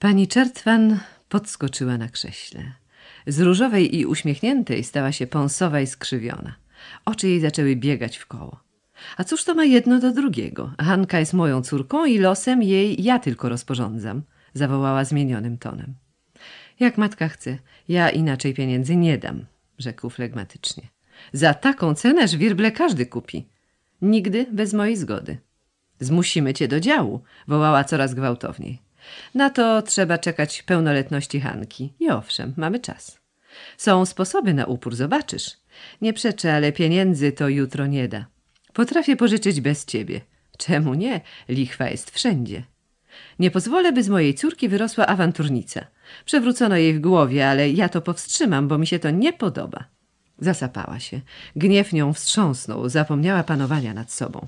Pani Czertwan podskoczyła na krześle. Z różowej i uśmiechniętej stała się pąsowa i skrzywiona. Oczy jej zaczęły biegać w koło. A cóż to ma jedno do drugiego? Hanka jest moją córką i losem jej ja tylko rozporządzam, zawołała zmienionym tonem. Jak matka chce, ja inaczej pieniędzy nie dam, rzekł flegmatycznie. Za taką cenę żwirble każdy kupi. Nigdy bez mojej zgody. Zmusimy cię do działu, wołała coraz gwałtowniej. Na to trzeba czekać pełnoletności Hanki. I owszem, mamy czas. Są sposoby na upór, zobaczysz. Nie przeczę, ale pieniędzy to jutro nie da. Potrafię pożyczyć bez ciebie. Czemu nie? Lichwa jest wszędzie. Nie pozwolę, by z mojej córki wyrosła awanturnica. Przewrócono jej w głowie, ale ja to powstrzymam, bo mi się to nie podoba. Zasapała się. Gniew nią wstrząsnął, zapomniała panowania nad sobą.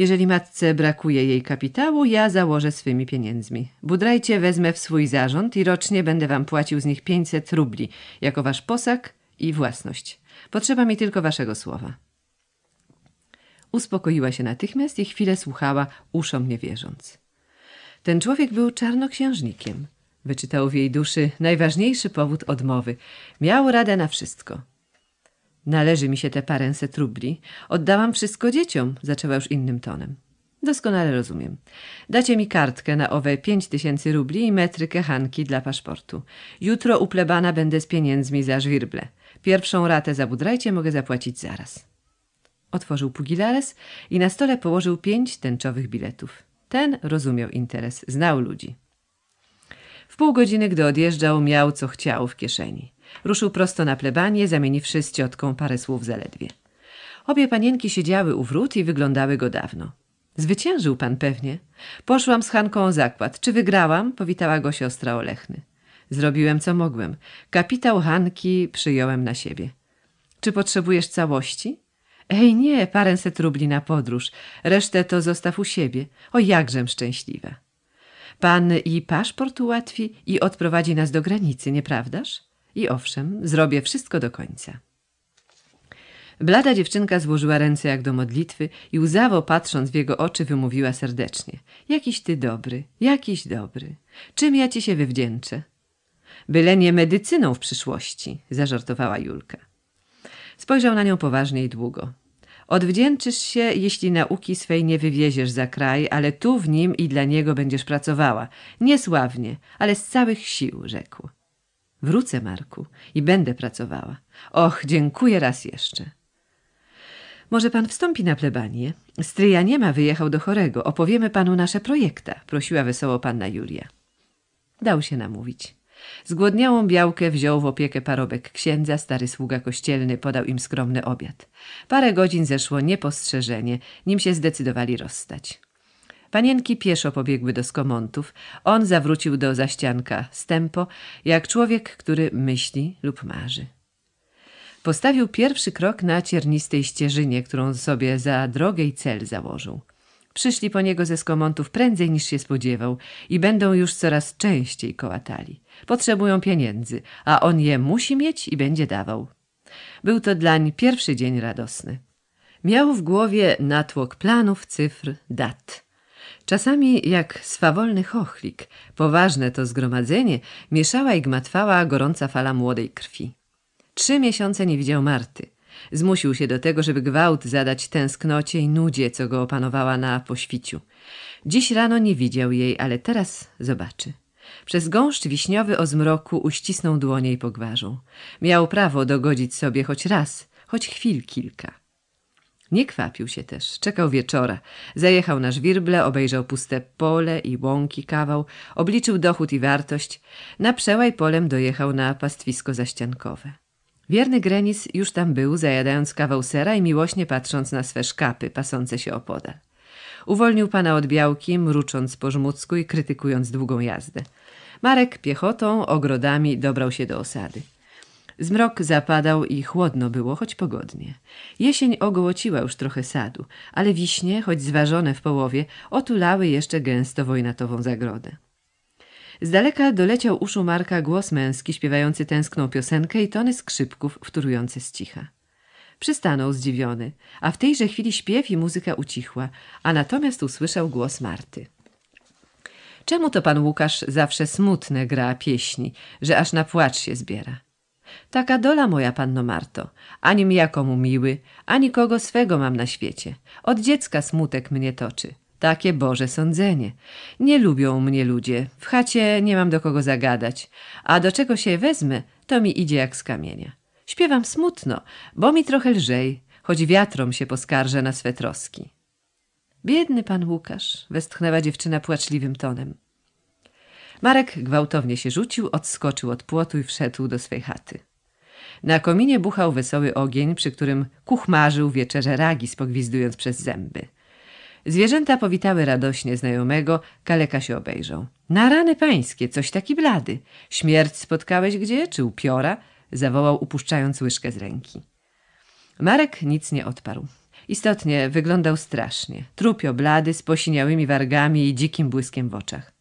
Jeżeli matce brakuje jej kapitału, ja założę swymi pieniędzmi. Budrajcie wezmę w swój zarząd i rocznie będę wam płacił z nich 500 rubli, jako wasz posag i własność. Potrzeba mi tylko waszego słowa. Uspokoiła się natychmiast i chwilę słuchała, uszom nie wierząc. Ten człowiek był czarnoksiężnikiem. Wyczytał w jej duszy najważniejszy powód odmowy. Miał radę na wszystko – Należy mi się te paręset rubli. Oddałam wszystko dzieciom, zaczęła już innym tonem. Doskonale rozumiem. Dacie mi kartkę na owe pięć tysięcy rubli i metrykę Hanki dla paszportu. Jutro uplebana będę z pieniędzmi za żwirble. Pierwszą ratę zabudrajcie, mogę zapłacić zaraz. Otworzył pugilares i na stole położył pięć tęczowych biletów. Ten rozumiał interes, znał ludzi. W pół godziny, gdy odjeżdżał, miał co chciał w kieszeni. Ruszył prosto na plebanie, zamieniwszy z ciotką parę słów zaledwie. Obie panienki siedziały u wrót i wyglądały go dawno. Zwyciężył pan pewnie. Poszłam z Hanką o zakład. Czy wygrałam? Powitała go siostra Olechny. Zrobiłem co mogłem. Kapitał Hanki przyjąłem na siebie. Czy potrzebujesz całości? Ej nie, paręset rubli na podróż. Resztę to zostaw u siebie. O jakżem szczęśliwa. Pan i paszport ułatwi i odprowadzi nas do granicy, nieprawdaż? I owszem, zrobię wszystko do końca. Blada dziewczynka złożyła ręce jak do modlitwy i łzawo patrząc w jego oczy wymówiła serdecznie. Jakiś ty dobry, jakiś dobry. Czym ja ci się wywdzięczę? Byle nie medycyną w przyszłości, zażartowała Julka. Spojrzał na nią poważnie i długo. Odwdzięczysz się, jeśli nauki swej nie wywieziesz za kraj, ale tu w nim i dla niego będziesz pracowała. Niesławnie, ale z całych sił, rzekł. Wrócę, Marku, i będę pracowała. Och, dziękuję raz jeszcze. Może pan wstąpi na plebanię? Stryja nie ma, wyjechał do chorego. Opowiemy panu nasze projekta, prosiła wesoło panna Julia. Dał się namówić. Zgłodniałą białkę wziął w opiekę parobek księdza, stary sługa kościelny podał im skromny obiad. Parę godzin zeszło niepostrzeżenie, nim się zdecydowali rozstać. Panienki pieszo pobiegły do skomontów. On zawrócił do zaścianka stępo, jak człowiek, który myśli lub marzy. Postawił pierwszy krok na ciernistej ścieżynie, którą sobie za drogę i cel założył. Przyszli po niego ze skomontów prędzej niż się spodziewał i będą już coraz częściej kołatali. Potrzebują pieniędzy, a on je musi mieć i będzie dawał. Był to dlań pierwszy dzień radosny. Miał w głowie natłok planów, cyfr, dat. Czasami, jak swawolny chochlik, poważne to zgromadzenie mieszała i gmatwała gorąca fala młodej krwi. Trzy miesiące nie widział Marty. Zmusił się do tego, żeby gwałt zadać tęsknocie i nudzie, co go opanowała na poświciu. Dziś rano nie widział jej, ale teraz zobaczy. Przez gąszcz wiśniowy o zmroku uścisnął dłonie i pogwarzył. Miał prawo dogodzić sobie choć raz, choć chwil kilka. Nie kwapił się też, czekał wieczora. Zajechał na żwirble, obejrzał puste pole i łąki kawał, obliczył dochód i wartość. Na przełaj polem dojechał na pastwisko zaściankowe. Wierny Grenis już tam był, zajadając kawał sera i miłośnie patrząc na swe szkapy pasące się opodal. Uwolnił pana od białki, mrucząc po żmudzku i krytykując długą jazdę. Marek piechotą, ogrodami dobrał się do osady. Zmrok zapadał i chłodno było, choć pogodnie. Jesień ogołociła już trochę sadu, ale wiśnie, choć zważone w połowie, otulały jeszcze gęsto wojnatową zagrodę. Z daleka doleciał uszu Marka głos męski śpiewający tęskną piosenkę i tony skrzypków wtórujące z cicha. Przystanął zdziwiony, a w tejże chwili śpiew i muzyka ucichła, a natomiast usłyszał głos Marty. Czemu to pan Łukasz zawsze smutne gra pieśni, że aż na płacz się zbiera? Taka dola moja, panno Marto. Ani ja komu miły, ani kogo swego mam na świecie. Od dziecka smutek mnie toczy. Takie Boże sądzenie. Nie lubią mnie ludzie. W chacie nie mam do kogo zagadać. A do czego się wezmę, to mi idzie jak z kamienia. Śpiewam smutno, bo mi trochę lżej, choć wiatrom się poskarżę na swe troski. Biedny pan Łukasz, westchnęła dziewczyna płaczliwym tonem. Marek gwałtownie się rzucił, odskoczył od płotu i wszedł do swej chaty. Na kominie buchał wesoły ogień, przy którym kuchmarzył wieczerze ragi, spogwizdując przez zęby. Zwierzęta powitały radośnie znajomego, kaleka się obejrzał. Na rany pańskie, coś taki blady. Śmierć spotkałeś gdzie, czy upiora? Zawołał, upuszczając łyżkę z ręki. Marek nic nie odparł. Istotnie wyglądał strasznie. Trupio blady, z posiniałymi wargami i dzikim błyskiem w oczach.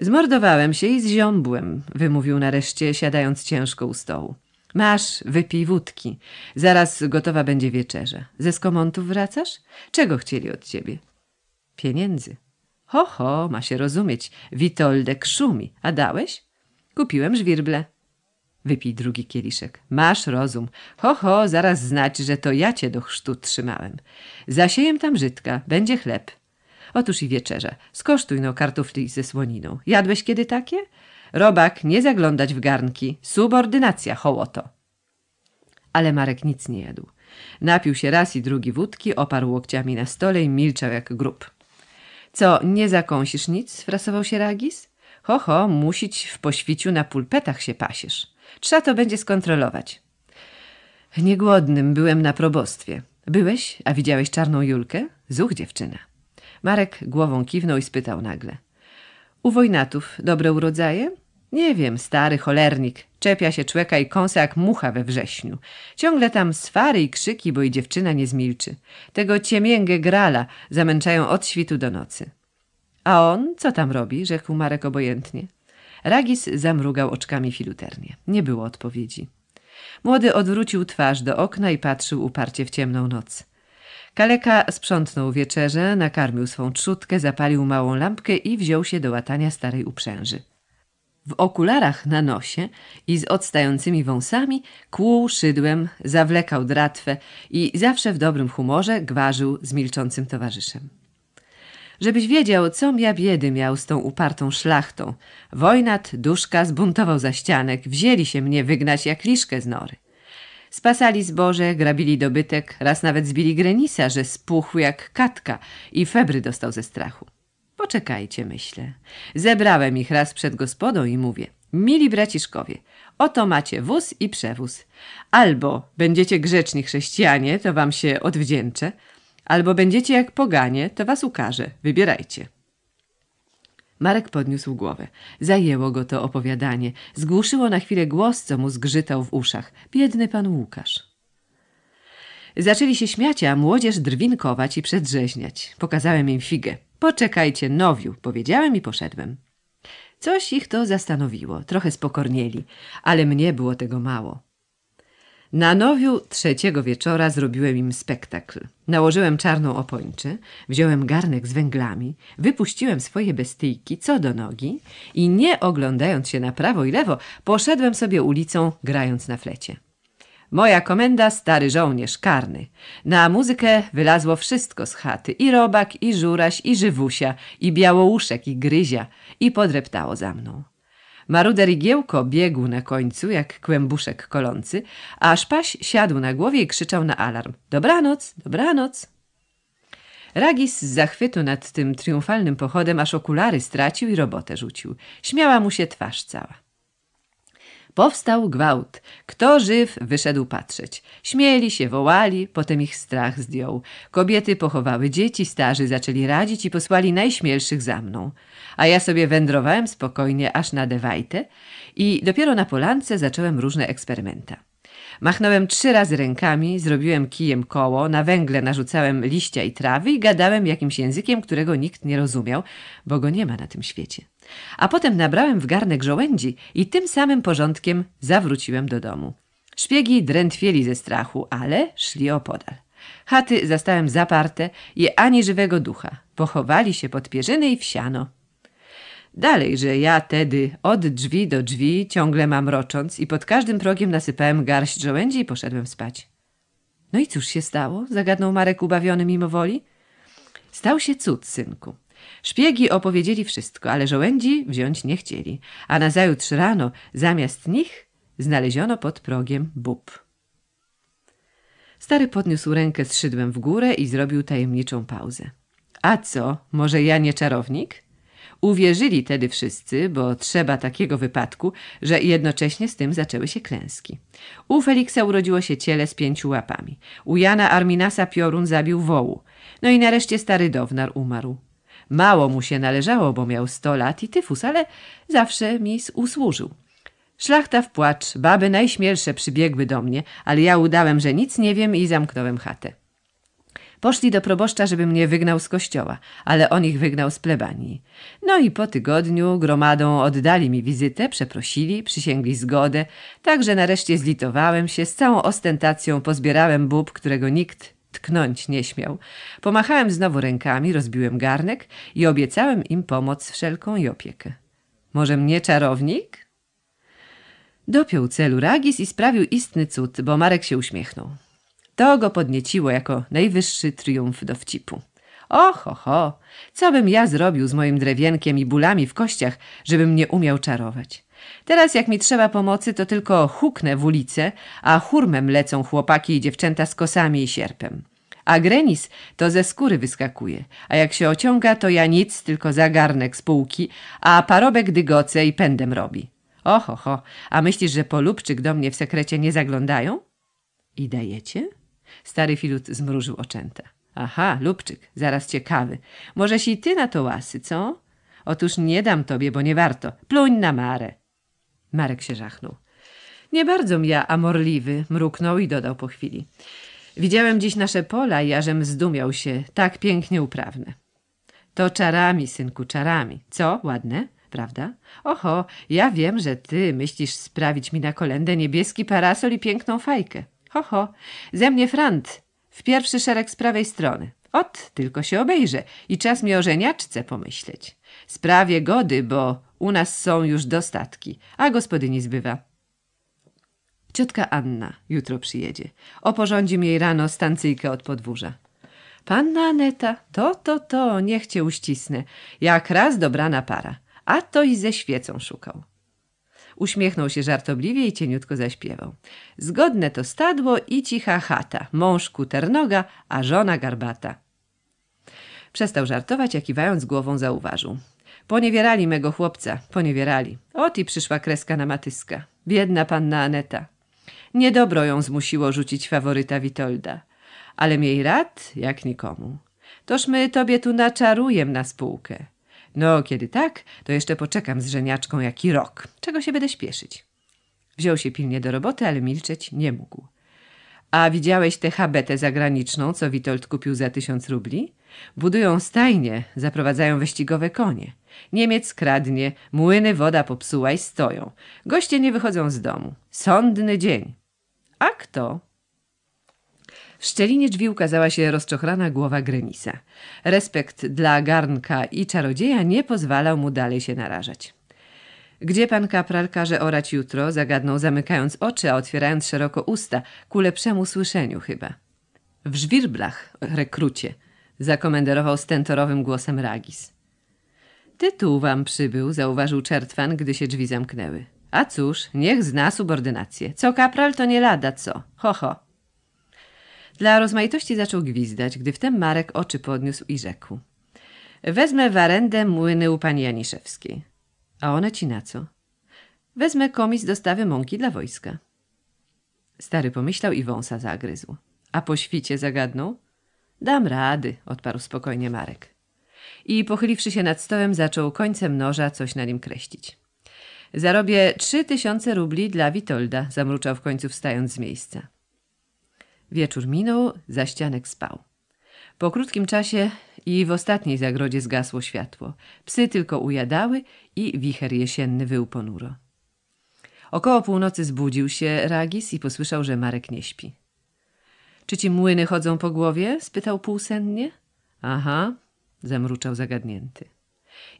Zmordowałem się i zziąbłem, wymówił nareszcie, siadając ciężko u stołu. Masz, wypij wódki. Zaraz gotowa będzie wieczerza. Ze skomontów wracasz? Czego chcieli od ciebie? Pieniędzy. Ho, ho, ma się rozumieć. Witoldek szumi. A dałeś? Kupiłem żwirble. Wypij drugi kieliszek. Masz rozum. Ho, ho, zaraz znać, że to ja cię do chrztu trzymałem. Zasiejem tam żytka. Będzie chleb. Otóż i wieczerza. Skosztuj no kartofli ze słoniną. Jadłeś kiedy takie? Robak, nie zaglądać w garnki. Subordynacja, hołoto. Ale Marek nic nie jadł. Napił się raz i drugi wódki, oparł łokciami na stole i milczał jak grób. Co, nie zakąsisz nic? Frasował się Ragis. Ho, ho, musić w poświciu na pulpetach się pasiesz. Trzeba to będzie skontrolować. Niegłodnym byłem na probostwie. Byłeś, a widziałeś czarną Julkę? Zuch dziewczyna. Marek głową kiwnął i spytał nagle. U wojnatów dobre urodzaje? Nie wiem, stary cholernik. Czepia się człeka i kąsa jak mucha we wrześniu. Ciągle tam swary i krzyki, bo i dziewczyna nie zmilczy. Tego ciemięgę grala zamęczają od świtu do nocy. A on co tam robi? rzekł Marek obojętnie. Ragis zamrugał oczkami filuternie. Nie było odpowiedzi. Młody odwrócił twarz do okna i patrzył uparcie w ciemną noc. Kaleka sprzątnął wieczerzę, nakarmił swą trzutkę, zapalił małą lampkę i wziął się do łatania starej uprzęży. W okularach na nosie i z odstającymi wąsami kłuł szydłem, zawlekał dratwę i zawsze w dobrym humorze gwarzył z milczącym towarzyszem. Żebyś wiedział, co ja biedy miał z tą upartą szlachtą. Wojnat, duszka zbuntował za ścianek, wzięli się mnie wygnać jak liszkę z nory. Spasali zboże, grabili dobytek, raz nawet zbili grenisa, że spuchł jak katka i febry dostał ze strachu. Poczekajcie, myślę. Zebrałem ich raz przed gospodą i mówię: Mili braciszkowie, oto macie wóz i przewóz. Albo będziecie grzeczni chrześcijanie, to wam się odwdzięczę, albo będziecie jak poganie, to was ukaże. Wybierajcie. Marek podniósł głowę. Zajęło go to opowiadanie. Zgłuszyło na chwilę głos, co mu zgrzytał w uszach. Biedny pan Łukasz. Zaczęli się śmiać, a młodzież drwinkować i przedrzeźniać. Pokazałem im figę. Poczekajcie, nowiu, powiedziałem i poszedłem. Coś ich to zastanowiło, trochę spokornieli, ale mnie było tego mało. Na nowiu trzeciego wieczora zrobiłem im spektakl. Nałożyłem czarną opończę, wziąłem garnek z węglami, wypuściłem swoje bestyjki co do nogi i nie oglądając się na prawo i lewo, poszedłem sobie ulicą, grając na flecie. Moja komenda stary żołnierz karny. Na muzykę wylazło wszystko z chaty. I robak, i żuraś, i żywusia, i białołuszek, i gryzia. I podreptało za mną. Maruder Igiełko biegł na końcu jak kłębuszek kolący, a Szpaś siadł na głowie i krzyczał na alarm. Dobranoc, dobranoc. Ragis z zachwytu nad tym triumfalnym pochodem aż okulary stracił i robotę rzucił. Śmiała mu się twarz cała. Powstał gwałt. Kto żyw, wyszedł patrzeć. Śmieli się, wołali, potem ich strach zdjął. Kobiety pochowały dzieci, starzy zaczęli radzić i posłali najśmielszych za mną. A ja sobie wędrowałem spokojnie aż na Dewajtę i dopiero na polance zacząłem różne eksperymenta. Machnąłem trzy razy rękami, zrobiłem kijem koło, na węgle narzucałem liścia i trawy i gadałem jakimś językiem, którego nikt nie rozumiał, bo go nie ma na tym świecie. A potem nabrałem w garnek żołędzi i tym samym porządkiem zawróciłem do domu. Szpiegi drętwieli ze strachu, ale szli opodal. Chaty zastałem zaparte i ani żywego ducha. Pochowali się pod pierzyny i wsiano. Dalej, że ja tedy od drzwi do drzwi ciągle mamrocząc i pod każdym progiem nasypałem garść żołędzi i poszedłem spać. No i cóż się stało? Zagadnął Marek ubawiony mimo woli. Stał się cud, synku. Szpiegi opowiedzieli wszystko, ale żołędzi wziąć nie chcieli, a nazajutrz rano zamiast nich znaleziono pod progiem bób. Stary podniósł rękę z szydłem w górę i zrobił tajemniczą pauzę. A co, może ja nie czarownik? Uwierzyli tedy wszyscy, bo trzeba takiego wypadku, że jednocześnie z tym zaczęły się klęski. U Feliksa urodziło się ciele z pięciu łapami. U Jana Arminasa piorun zabił wołu. No i nareszcie stary Downar umarł. Mało mu się należało, bo miał sto lat i tyfus, ale zawsze mi usłużył. Szlachta w płacz, baby najśmielsze przybiegły do mnie, ale ja udałem, że nic nie wiem i zamknąłem chatę. Poszli do proboszcza, żeby mnie wygnał z kościoła, ale on ich wygnał z plebanii. No i po tygodniu gromadą oddali mi wizytę, przeprosili, przysięgli zgodę, także nareszcie zlitowałem się, z całą ostentacją pozbierałem bób, którego nikt tknąć nie śmiał. Pomachałem znowu rękami, rozbiłem garnek i obiecałem im pomoc wszelką i opiekę. Może mnie czarownik? Dopiął celu Ragis i sprawił istny cud, bo Marek się uśmiechnął. To go podnieciło jako najwyższy triumf dowcipu. Oho, ho, co bym ja zrobił z moim drewienkiem i bólami w kościach, żebym nie umiał czarować. Teraz jak mi trzeba pomocy, to tylko huknę w ulicę, a hurmem lecą chłopaki i dziewczęta z kosami i sierpem. A grenis to ze skóry wyskakuje, a jak się ociąga, to ja nic, tylko zagarnek z półki, a parobek dygoce i pędem robi. Oho, ho, a myślisz, że polubczyk do mnie w sekrecie nie zaglądają? I dajecie? Stary Filut zmrużył oczęta. Aha, Lubczyk, zaraz ciekawy. Możeś i ty na to łasy, co? Otóż nie dam tobie, bo nie warto. Pluń na Marę. Marek się żachnął. Nie bardzo ja amorliwy, mruknął i dodał po chwili. Widziałem dziś nasze pola i ażem zdumiał się, tak pięknie uprawne. To czarami, synku, czarami. Co, ładne? Prawda? Oho, ja wiem, że ty myślisz sprawić mi na kolędę niebieski parasol i piękną fajkę. Ho, ho, ze mnie frant, w pierwszy szereg z prawej strony. Ot, tylko się obejrzę i czas mi o żeniaczce pomyśleć. Sprawię gody, bo u nas są już dostatki, a gospodyni zbywa. Ciotka Anna jutro przyjedzie. mi jej rano stancyjkę od podwórza. Panna Aneta, to, to, to, niech cię uścisnę. Jak raz dobrana para. A to i ze świecą szukał. Uśmiechnął się żartobliwie i cieniutko zaśpiewał. Zgodne to stadło i cicha chata, mąż kuternoga, a żona garbata. Przestał żartować, a kiwając głową zauważył. Poniewierali mego chłopca, poniewierali. Ot i przyszła kreska na matyska. Biedna panna Aneta. Niedobro ją zmusiło rzucić faworyta Witolda. Ale miej rad jak nikomu. Toż my tobie tu naczarujem na spółkę. No, kiedy tak, to jeszcze poczekam z żeniaczką jaki rok. Czego się będę śpieszyć? Wziął się pilnie do roboty, ale milczeć nie mógł. A widziałeś tę habetę zagraniczną, co Witold kupił za tysiąc rubli? Budują stajnie, zaprowadzają wyścigowe konie. Niemiec kradnie, młyny woda popsuła i stoją. Goście nie wychodzą z domu. Sądny dzień. A kto? W szczelinie drzwi ukazała się rozczochrana głowa Grenisa. Respekt dla garnka i czarodzieja nie pozwalał mu dalej się narażać. Gdzie pan kapral każe orać jutro? Zagadnął, zamykając oczy, a otwierając szeroko usta, ku lepszemu słyszeniu chyba. W żwirblach, rekrucie, zakomenderował stentorowym głosem Ragis. Tytuł wam przybył, zauważył czertwan, gdy się drzwi zamknęły. A cóż, niech zna subordynację. Co kapral, to nie lada, co. Ho, ho. Dla rozmaitości zaczął gwizdać, gdy wtem Marek oczy podniósł i rzekł. Wezmę warendę młyny u pani Janiszewskiej. A one ci na co? Wezmę komis dostawy mąki dla wojska. Stary pomyślał i wąsa zagryzł. A po świcie zagadnął? Dam rady, odparł spokojnie Marek. I pochyliwszy się nad stołem, zaczął końcem noża coś na nim kreślić. Zarobię trzy tysiące rubli dla Witolda, zamruczał w końcu wstając z miejsca. Wieczór minął, za ścianek spał. Po krótkim czasie i w ostatniej zagrodzie zgasło światło. Psy tylko ujadały i wicher jesienny wył ponuro. Około północy zbudził się Ragis i posłyszał, że Marek nie śpi. Czy ci młyny chodzą po głowie? spytał półsennie. Aha, zamruczał zagadnięty.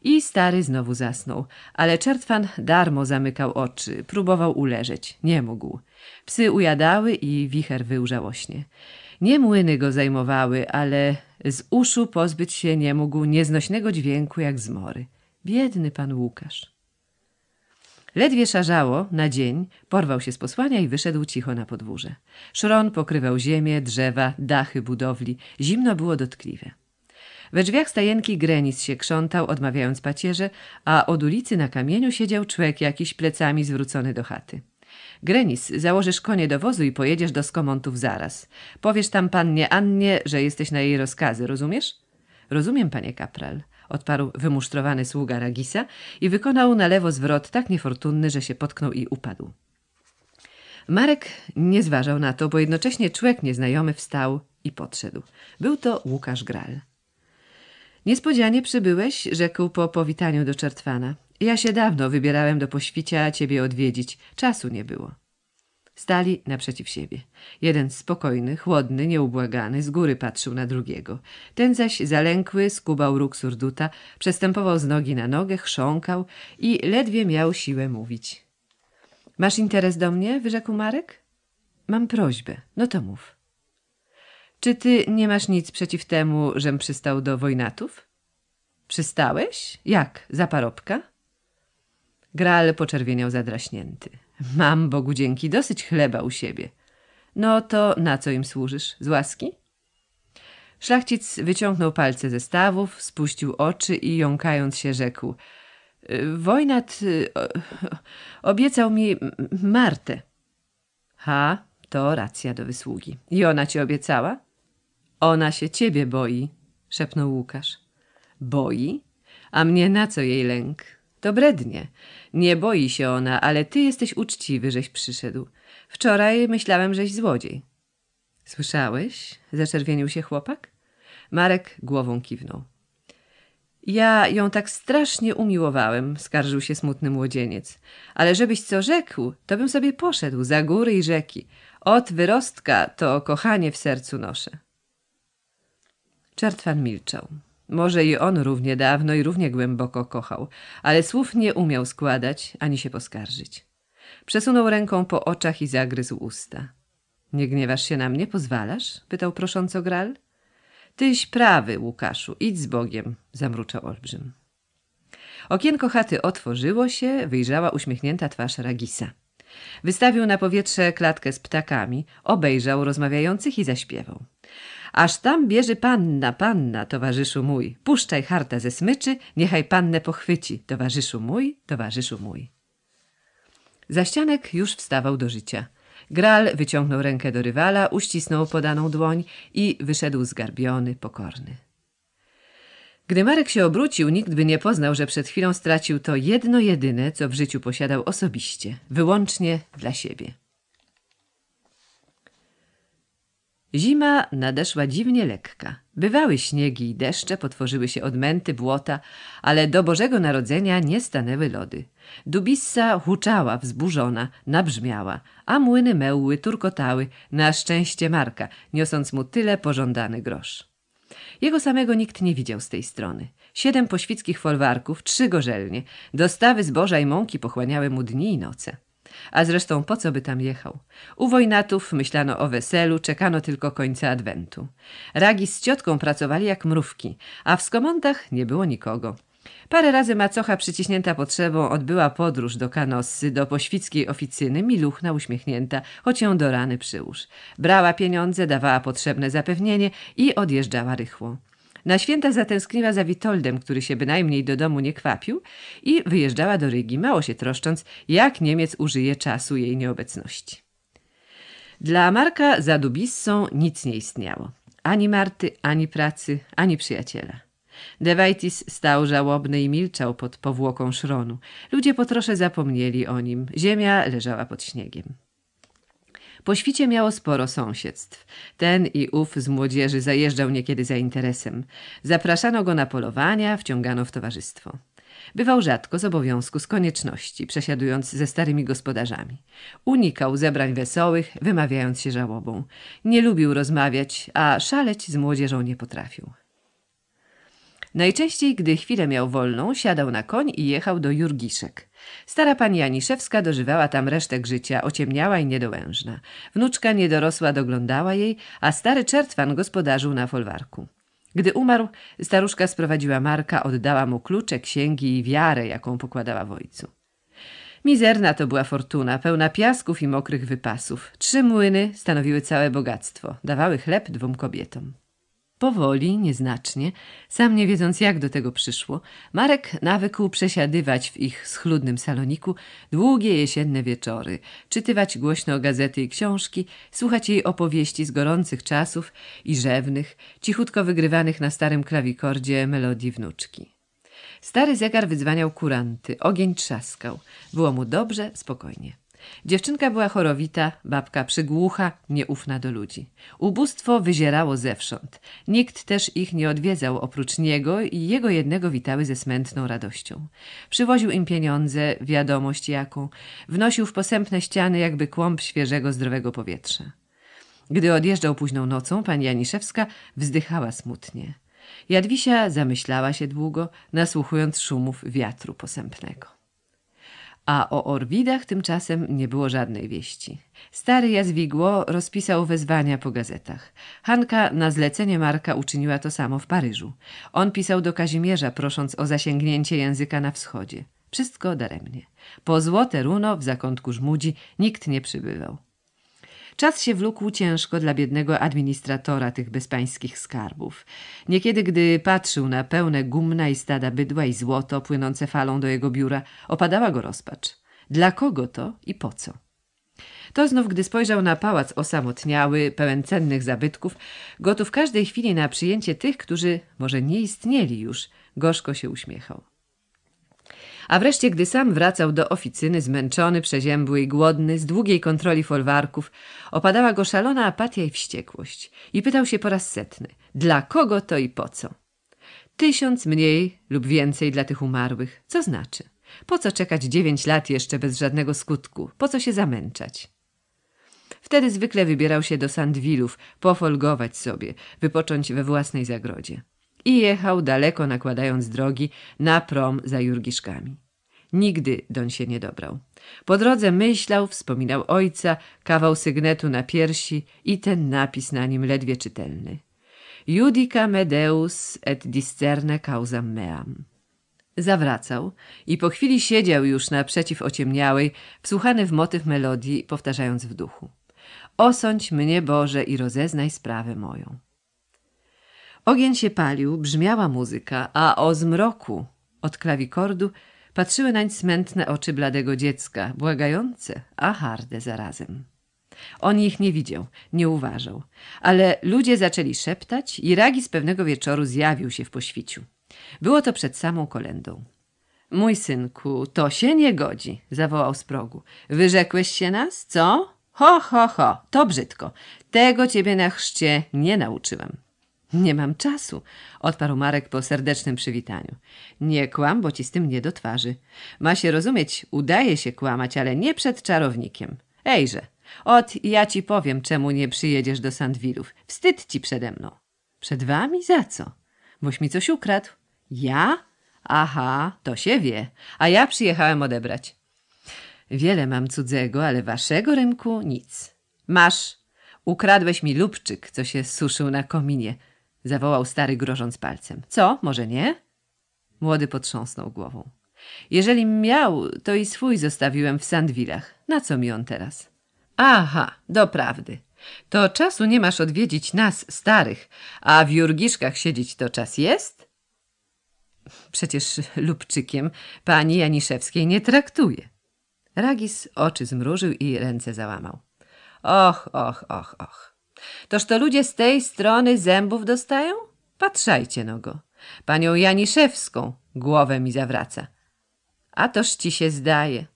I stary znowu zasnął, ale czertwan darmo zamykał oczy, próbował uleżeć, nie mógł. Psy ujadały i wicher wył żałośnie. Nie młyny go zajmowały, ale z uszu pozbyć się nie mógł nieznośnego dźwięku jak zmory. Biedny pan Łukasz. Ledwie szarzało, na dzień, porwał się z posłania i wyszedł cicho na podwórze. Szron pokrywał ziemię, drzewa, dachy budowli. Zimno było dotkliwe. We drzwiach stajenki Grenis się krzątał, odmawiając pacierze, a od ulicy na kamieniu siedział człek jakiś plecami zwrócony do chaty. Grenis, założysz konie do wozu i pojedziesz do Skomontów zaraz. Powiesz tam pannie Annie, że jesteś na jej rozkazy, rozumiesz? Rozumiem, panie kapral, odparł wymusztrowany sługa Ragisa i wykonał na lewo zwrot tak niefortunny, że się potknął i upadł. Marek nie zważał na to, bo jednocześnie człek nieznajomy wstał i podszedł. Był to Łukasz Gral. Niespodzianie przybyłeś, rzekł po powitaniu do Czertwana. Ja się dawno wybierałem do poświcia ciebie odwiedzić. Czasu nie było. Stali naprzeciw siebie. Jeden spokojny, chłodny, nieubłagany, z góry patrzył na drugiego. Ten zaś zalękły skubał róg surduta, przestępował z nogi na nogę, chrząkał i ledwie miał siłę mówić. – Masz interes do mnie? – wyrzekł Marek. – Mam prośbę. No to mów. – czy ty nie masz nic przeciw temu, żem przystał do wojnatów? Przystałeś? Jak? Za parobka? Graal poczerwieniał zadraśnięty. Mam Bogu dzięki dosyć chleba u siebie. No to na co im służysz? Z łaski? Szlachcic wyciągnął palce ze stawów, spuścił oczy i jąkając się rzekł. Y, wojnat y, obiecał mi Martę. Ha, to racja do wysługi. I ona ci obiecała? Ona się ciebie boi, szepnął Łukasz. Boi? A mnie na co jej lęk? To brednie. Nie boi się ona, ale ty jesteś uczciwy, żeś przyszedł. Wczoraj myślałem, żeś złodziej. Słyszałeś? Zaczerwienił się chłopak. Marek głową kiwnął. Ja ją tak strasznie umiłowałem, skarżył się smutny młodzieniec. Ale żebyś co rzekł, to bym sobie poszedł za góry i rzeki. Od wyrostka to kochanie w sercu noszę. Czartwan milczał. Może i on równie dawno i równie głęboko kochał, ale słów nie umiał składać ani się poskarżyć. Przesunął ręką po oczach i zagryzł usta. Nie gniewasz się na mnie, pozwalasz? pytał prosząco Gral. Tyś prawy, Łukaszu, idź z Bogiem, zamruczał olbrzym. Okienko chaty otworzyło się, wyjrzała uśmiechnięta twarz Ragisa. Wystawił na powietrze klatkę z ptakami, obejrzał rozmawiających i zaśpiewał. Aż tam bierze panna, panna, towarzyszu mój. Puszczaj harta ze smyczy, niechaj pannę pochwyci, towarzyszu mój, towarzyszu mój. Zaścianek już wstawał do życia. Gral wyciągnął rękę do rywala, uścisnął podaną dłoń i wyszedł zgarbiony, pokorny. Gdy Marek się obrócił, nikt by nie poznał, że przed chwilą stracił to jedno jedyne, co w życiu posiadał osobiście, wyłącznie dla siebie. Zima nadeszła dziwnie lekka. Bywały śniegi i deszcze, potworzyły się odmęty, błota, ale do Bożego Narodzenia nie stanęły lody. Dubissa huczała, wzburzona, nabrzmiała, a młyny mełły, turkotały, na szczęście Marka, niosąc mu tyle pożądany grosz. Jego samego nikt nie widział z tej strony. Siedem poświckich folwarków, trzy gorzelnie, dostawy zboża i mąki pochłaniały mu dni i noce. A zresztą po co by tam jechał? U Wojnatów myślano o weselu, czekano tylko końca adwentu. Ragi z ciotką pracowali jak mrówki, a w Skomątach nie było nikogo. Parę razy macocha przyciśnięta potrzebą odbyła podróż do Kanossy, do poświckiej oficyny, miluchna, uśmiechnięta, choć ją do rany przyłóż. Brała pieniądze, dawała potrzebne zapewnienie i odjeżdżała rychło. Na święta zatęskniła za Witoldem, który się bynajmniej do domu nie kwapił i wyjeżdżała do Rygi, mało się troszcząc, jak Niemiec użyje czasu jej nieobecności. Dla Marka za Dubissą nic nie istniało. Ani Marty, ani pracy, ani przyjaciela. Dewajtis stał żałobny i milczał pod powłoką szronu. Ludzie po trosze zapomnieli o nim. Ziemia leżała pod śniegiem. Po świcie miało sporo sąsiedztw. Ten i ów z młodzieży zajeżdżał niekiedy za interesem. Zapraszano go na polowania, wciągano w towarzystwo. Bywał rzadko z obowiązku, z konieczności, przesiadując ze starymi gospodarzami. Unikał zebrań wesołych, wymawiając się żałobą. Nie lubił rozmawiać, a szaleć z młodzieżą nie potrafił. Najczęściej, gdy chwilę miał wolną, siadał na koń i jechał do Jurgiszek. Stara pani Janiszewska dożywała tam resztek życia, ociemniała i niedołężna. Wnuczka niedorosła doglądała jej, a stary czertwan gospodarzył na folwarku. Gdy umarł, staruszka sprowadziła Marka, oddała mu klucze, księgi i wiarę, jaką pokładała w ojcu. Mizerna to była fortuna, pełna piasków i mokrych wypasów. Trzy młyny stanowiły całe bogactwo, dawały chleb dwóm kobietom. Powoli, nieznacznie, sam nie wiedząc jak do tego przyszło, Marek nawykł przesiadywać w ich schludnym saloniku długie jesienne wieczory, czytywać głośno gazety i książki, słuchać jej opowieści z gorących czasów i rzewnych, cichutko wygrywanych na starym klawikordzie melodii wnuczki. Stary zegar wydzwaniał kuranty, ogień trzaskał. Było mu dobrze, spokojnie. Dziewczynka była chorowita, babka przygłucha, nieufna do ludzi. Ubóstwo wyzierało zewsząd. Nikt też ich nie odwiedzał oprócz niego i jego jednego witały ze smętną radością. Przywoził im pieniądze, wiadomość jaką. Wnosił w posępne ściany jakby kłąb świeżego, zdrowego powietrza. Gdy odjeżdżał późną nocą, pani Janiszewska wzdychała smutnie. Jadwisia zamyślała się długo, nasłuchując szumów wiatru posępnego a o Orwidach tymczasem nie było żadnej wieści. Stary Jazwigło rozpisał wezwania po gazetach. Hanka na zlecenie Marka uczyniła to samo w Paryżu. On pisał do Kazimierza, prosząc o zasięgnięcie języka na wschodzie. Wszystko daremnie. Po złote runo w zakątku żmudzi nikt nie przybywał. Czas się wlókł ciężko dla biednego administratora tych bezpańskich skarbów. Niekiedy, gdy patrzył na pełne gumna i stada bydła i złoto płynące falą do jego biura, opadała go rozpacz. Dla kogo to i po co? To znów, gdy spojrzał na pałac osamotniały, pełen cennych zabytków, gotów każdej chwili na przyjęcie tych, którzy może nie istnieli już, gorzko się uśmiechał. A wreszcie, gdy sam wracał do oficyny, zmęczony, przeziębły i głodny, z długiej kontroli folwarków, opadała go szalona apatia i wściekłość. I pytał się po raz setny, dla kogo to i po co? Tysiąc mniej lub więcej dla tych umarłych. Co znaczy? Po co czekać dziewięć lat jeszcze bez żadnego skutku? Po co się zamęczać? Wtedy zwykle wybierał się do Sandwilów, pofolgować sobie, wypocząć we własnej zagrodzie i jechał daleko nakładając drogi na prom za Jurgiszkami. Nigdy Don się nie dobrał. Po drodze myślał, wspominał ojca, kawał sygnetu na piersi i ten napis na nim ledwie czytelny. Judica medeus et discerne causam meam. Zawracał i po chwili siedział już naprzeciw ociemniałej, wsłuchany w motyw melodii, powtarzając w duchu. Osądź mnie, Boże, i rozeznaj sprawę moją. Ogień się palił, brzmiała muzyka, a o zmroku od klawikordu patrzyły nań smętne oczy bladego dziecka, błagające, a harde zarazem. On ich nie widział, nie uważał, ale ludzie zaczęli szeptać i Ragi z pewnego wieczoru zjawił się w poświciu. Było to przed samą kolendą. Mój synku, to się nie godzi, zawołał z progu. Wyrzekłeś się nas, co? Ho, ho, ho, to brzydko. Tego ciebie na chrzcie nie nauczyłem. Nie mam czasu, odparł Marek po serdecznym przywitaniu. Nie kłam, bo ci z tym nie do twarzy. Ma się rozumieć, udaje się kłamać, ale nie przed czarownikiem. Ejże, ot ja ci powiem, czemu nie przyjedziesz do Sandwilów. Wstyd ci przede mną. Przed wami? Za co? Boś mi coś ukradł. Ja? Aha, to się wie, a ja przyjechałem odebrać. Wiele mam cudzego, ale waszego rynku nic. Masz. Ukradłeś mi lubczyk, co się suszył na kominie zawołał stary grożąc palcem. Co, może nie? Młody potrząsnął głową. Jeżeli miał, to i swój zostawiłem w Sandwilach. Na co mi on teraz? Aha, doprawdy. To czasu nie masz odwiedzić nas, starych, a w Jurgiszkach siedzieć to czas jest? Przecież lubczykiem pani Janiszewskiej nie traktuje. Ragis oczy zmrużył i ręce załamał. Och, och, och, och. Toż to ludzie z tej strony zębów dostają? Patrzajcie no go. Panią Janiszewską głowę mi zawraca. A toż ci się zdaje.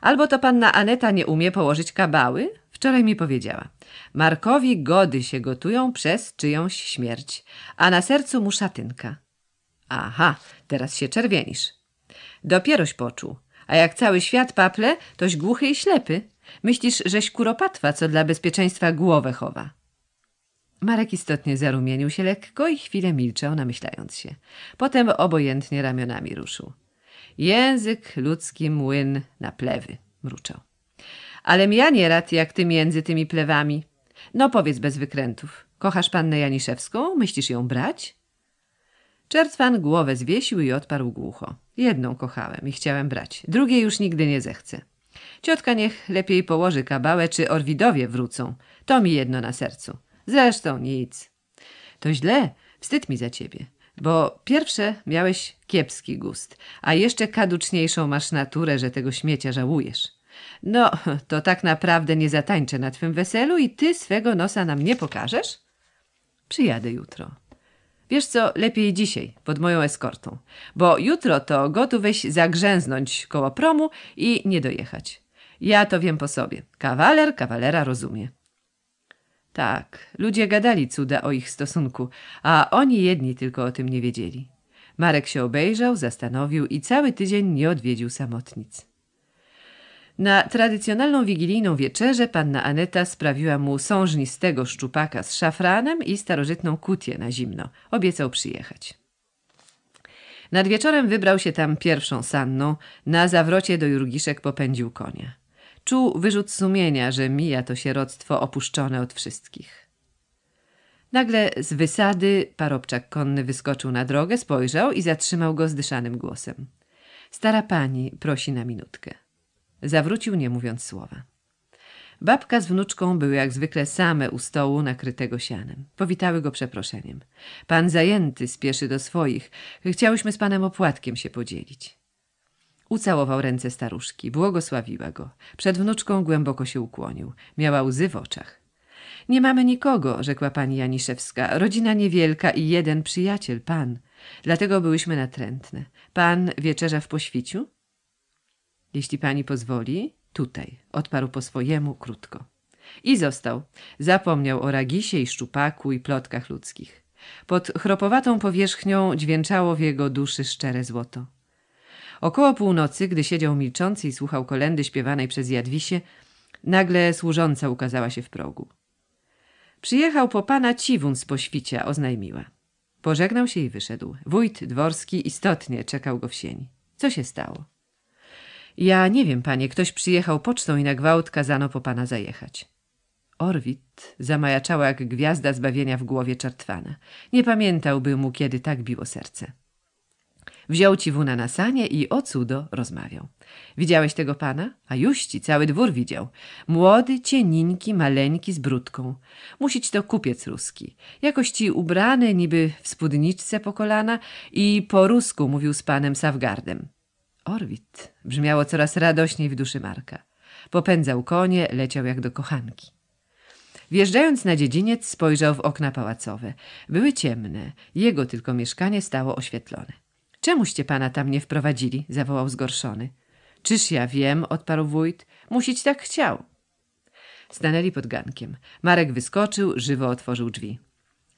Albo to panna Aneta nie umie położyć kabały? Wczoraj mi powiedziała. Markowi gody się gotują przez czyjąś śmierć, a na sercu mu szatynka. Aha, teraz się czerwienisz. Dopieroś poczuł. A jak cały świat paple, toś głuchy i ślepy. Myślisz, żeś kuropatwa, co dla bezpieczeństwa głowę chowa. Marek istotnie zarumienił się lekko i chwilę milczał, namyślając się. Potem obojętnie ramionami ruszył. Język ludzki młyn na plewy, mruczał. Ale ja nie rad, jak ty między tymi plewami. No powiedz bez wykrętów. Kochasz pannę Janiszewską? Myślisz ją brać? Czertwan głowę zwiesił i odparł głucho. Jedną kochałem i chciałem brać, drugiej już nigdy nie zechcę. Ciotka niech lepiej położy kabałę, czy orwidowie wrócą. To mi jedno na sercu. Zresztą nic. To źle. Wstyd mi za ciebie. Bo pierwsze miałeś kiepski gust, a jeszcze kaduczniejszą masz naturę, że tego śmiecia żałujesz. No, to tak naprawdę nie zatańczę na twym weselu i ty swego nosa nam nie pokażesz? Przyjadę jutro. Wiesz co, lepiej dzisiaj, pod moją eskortą, bo jutro to gotów weź zagrzęznąć koło promu i nie dojechać. Ja to wiem po sobie. Kawaler kawalera rozumie. Tak, ludzie gadali cuda o ich stosunku, a oni jedni tylko o tym nie wiedzieli. Marek się obejrzał, zastanowił i cały tydzień nie odwiedził samotnic. Na tradycjonalną wigilijną wieczerzę panna Aneta sprawiła mu sążnistego szczupaka z szafranem i starożytną kutię na zimno. Obiecał przyjechać. Nad wieczorem wybrał się tam pierwszą sanną, na zawrocie do Jurgiszek popędził konia. Czuł wyrzut sumienia, że mija to sieroctwo opuszczone od wszystkich. Nagle z wysady parobczak konny wyskoczył na drogę, spojrzał i zatrzymał go zdyszanym głosem. Stara pani prosi na minutkę. Zawrócił, nie mówiąc słowa. Babka z wnuczką były jak zwykle same u stołu nakrytego sianem. Powitały go przeproszeniem. Pan zajęty spieszy do swoich. Chciałyśmy z panem opłatkiem się podzielić. Ucałował ręce staruszki, błogosławiła go. Przed wnuczką głęboko się ukłonił. Miała łzy w oczach. Nie mamy nikogo, rzekła pani Janiszewska. Rodzina niewielka i jeden przyjaciel, pan. Dlatego byłyśmy natrętne. Pan wieczerza w poświciu? Jeśli pani pozwoli, tutaj, odparł po swojemu krótko. I został. Zapomniał o ragisie i szczupaku i plotkach ludzkich. Pod chropowatą powierzchnią dźwięczało w jego duszy szczere złoto. Około północy, gdy siedział milczący i słuchał kolendy śpiewanej przez Jadwisię, nagle służąca ukazała się w progu. Przyjechał po pana Ciwun z poświcia, oznajmiła. Pożegnał się i wyszedł. Wójt dworski istotnie czekał go w sieni. Co się stało? Ja nie wiem, panie, ktoś przyjechał pocztą i na gwałt kazano po pana zajechać. Orwit zamajaczała jak gwiazda zbawienia w głowie czartwana. Nie pamiętałby mu, kiedy tak biło serce. Wziął ci Ciwuna na sanie i o cudo rozmawiał. Widziałeś tego pana? A juści, cały dwór widział. Młody, cieninki, maleńki z brudką. Musić to kupiec ruski. Jakoś ci ubrany, niby w spódniczce po kolana i po rusku mówił z panem Sawgardem. Orwit brzmiało coraz radośniej w duszy Marka. Popędzał konie, leciał jak do kochanki. Wjeżdżając na dziedziniec, spojrzał w okna pałacowe. Były ciemne, jego tylko mieszkanie stało oświetlone. Czemuście pana tam nie wprowadzili? zawołał zgorszony. Czyż ja wiem, odparł wójt, musić tak chciał. Stanęli pod gankiem. Marek wyskoczył, żywo otworzył drzwi.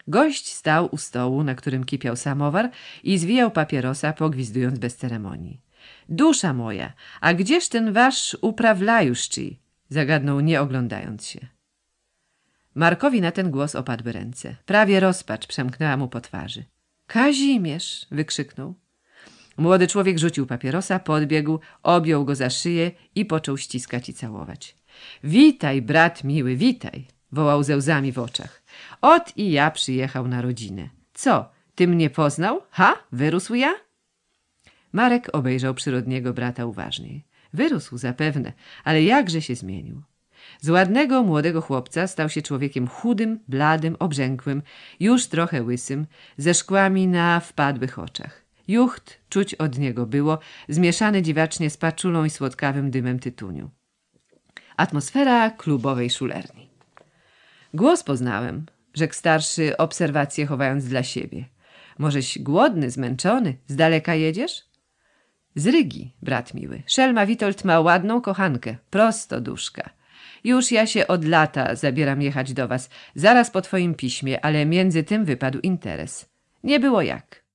Gość stał u stołu, na którym kipiał samowar i zwijał papierosa, pogwizdując bez ceremonii. Dusza moja, a gdzież ten wasz uprawlajuszczy? zagadnął, nie oglądając się. Markowi na ten głos opadły ręce. Prawie rozpacz przemknęła mu po twarzy. Kazimierz! wykrzyknął. Młody człowiek rzucił papierosa, podbiegł, objął go za szyję i począł ściskać i całować. Witaj, brat miły, witaj, wołał ze łzami w oczach. Ot i ja przyjechał na rodzinę. Co, ty mnie poznał? Ha, wyrósł ja? Marek obejrzał przyrodniego brata uważniej. Wyrósł zapewne, ale jakże się zmienił. Z ładnego, młodego chłopca stał się człowiekiem chudym, bladym, obrzękłym, już trochę łysym, ze szkłami na wpadłych oczach. Jucht czuć od niego było, zmieszany dziwacznie z paczulą i słodkawym dymem tytuniu. Atmosfera klubowej szulerni. Głos poznałem, rzekł starszy, obserwację chowając dla siebie. Możeś głodny, zmęczony, z daleka jedziesz? Z Rygi, brat miły. Szelma Witold ma ładną kochankę, prosto duszka. Już ja się od lata zabieram jechać do was, zaraz po twoim piśmie, ale między tym wypadł interes. Nie było jak.